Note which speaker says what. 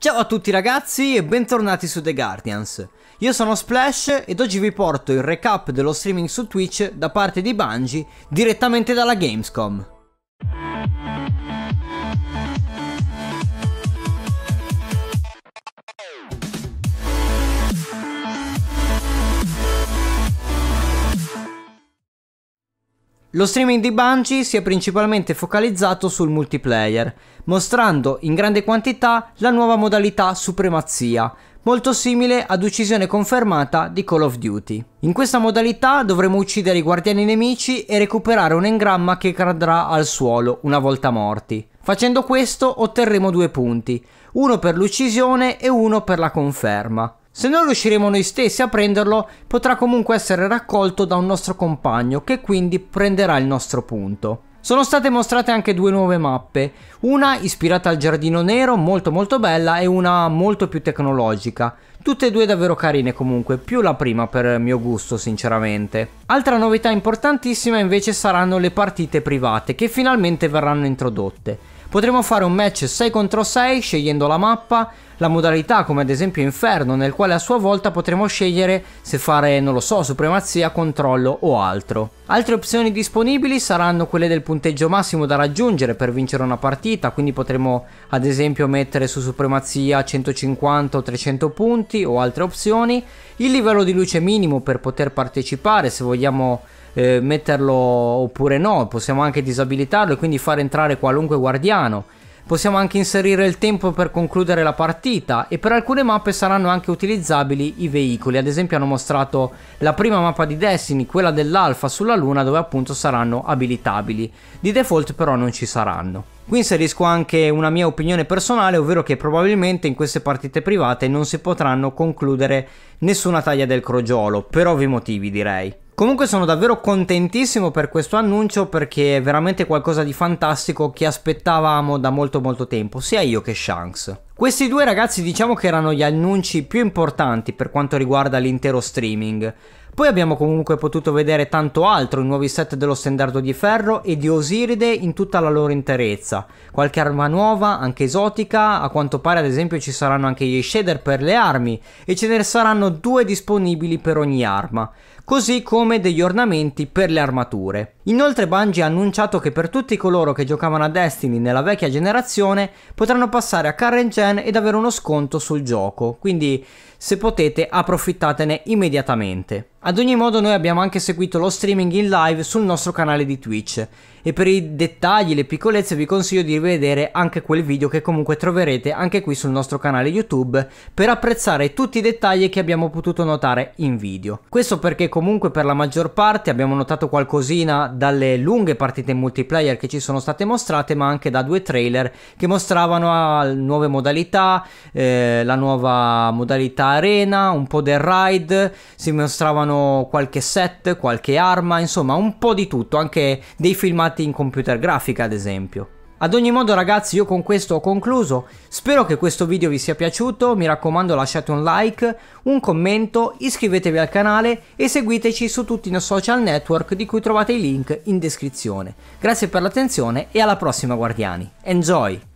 Speaker 1: Ciao a tutti ragazzi e bentornati su The Guardians. Io sono Splash ed oggi vi porto il recap dello streaming su Twitch da parte di Bungie direttamente dalla Gamescom. Lo streaming di Bungie si è principalmente focalizzato sul multiplayer, mostrando in grande quantità la nuova modalità Supremazia, molto simile ad uccisione confermata di Call of Duty. In questa modalità dovremo uccidere i guardiani nemici e recuperare un engramma che cadrà al suolo una volta morti. Facendo questo otterremo due punti, uno per l'uccisione e uno per la conferma. Se non riusciremo noi stessi a prenderlo, potrà comunque essere raccolto da un nostro compagno che quindi prenderà il nostro punto. Sono state mostrate anche due nuove mappe, una ispirata al giardino nero, molto molto bella, e una molto più tecnologica. Tutte e due davvero carine comunque, più la prima per mio gusto sinceramente. Altra novità importantissima invece saranno le partite private, che finalmente verranno introdotte. Potremmo fare un match 6 contro 6 scegliendo la mappa, la modalità come ad esempio Inferno nel quale a sua volta potremo scegliere se fare, non lo so, supremazia, controllo o altro. Altre opzioni disponibili saranno quelle del punteggio massimo da raggiungere per vincere una partita, quindi potremo ad esempio mettere su supremazia 150 o 300 punti o altre opzioni, il livello di luce minimo per poter partecipare se vogliamo eh, metterlo oppure no, possiamo anche disabilitarlo e quindi far entrare qualunque guardiano. Possiamo anche inserire il tempo per concludere la partita e per alcune mappe saranno anche utilizzabili i veicoli, ad esempio hanno mostrato la prima mappa di Destiny, quella dell'Alpha sulla Luna dove appunto saranno abilitabili, di default però non ci saranno. Qui inserisco anche una mia opinione personale, ovvero che probabilmente in queste partite private non si potranno concludere nessuna taglia del crogiolo, per ovvi motivi direi. Comunque sono davvero contentissimo per questo annuncio perché è veramente qualcosa di fantastico che aspettavamo da molto molto tempo, sia io che Shanks. Questi due ragazzi diciamo che erano gli annunci più importanti per quanto riguarda l'intero streaming. Poi abbiamo comunque potuto vedere tanto altro, i nuovi set dello Stendardo di Ferro e di Osiride in tutta la loro interezza. Qualche arma nuova, anche esotica, a quanto pare ad esempio ci saranno anche gli shader per le armi e ce ne saranno due disponibili per ogni arma, così come degli ornamenti per le armature. Inoltre Bungie ha annunciato che per tutti coloro che giocavano a Destiny nella vecchia generazione potranno passare a Current 10 ed avere uno sconto sul gioco, quindi se potete approfittatene immediatamente. Ad ogni modo noi abbiamo anche seguito lo streaming in live sul nostro canale di Twitch e per i dettagli le piccolezze vi consiglio di rivedere anche quel video che comunque troverete anche qui sul nostro canale YouTube per apprezzare tutti i dettagli che abbiamo potuto notare in video. Questo perché comunque per la maggior parte abbiamo notato qualcosina dalle lunghe partite multiplayer che ci sono state mostrate ma anche da due trailer che mostravano nuove modalità, eh, la nuova modalità arena, un po' del ride, si mostravano trovano qualche set, qualche arma, insomma un po' di tutto, anche dei filmati in computer grafica ad esempio. Ad ogni modo ragazzi io con questo ho concluso, spero che questo video vi sia piaciuto, mi raccomando lasciate un like, un commento, iscrivetevi al canale e seguiteci su tutti i nostri social network di cui trovate i link in descrizione. Grazie per l'attenzione e alla prossima guardiani, enjoy!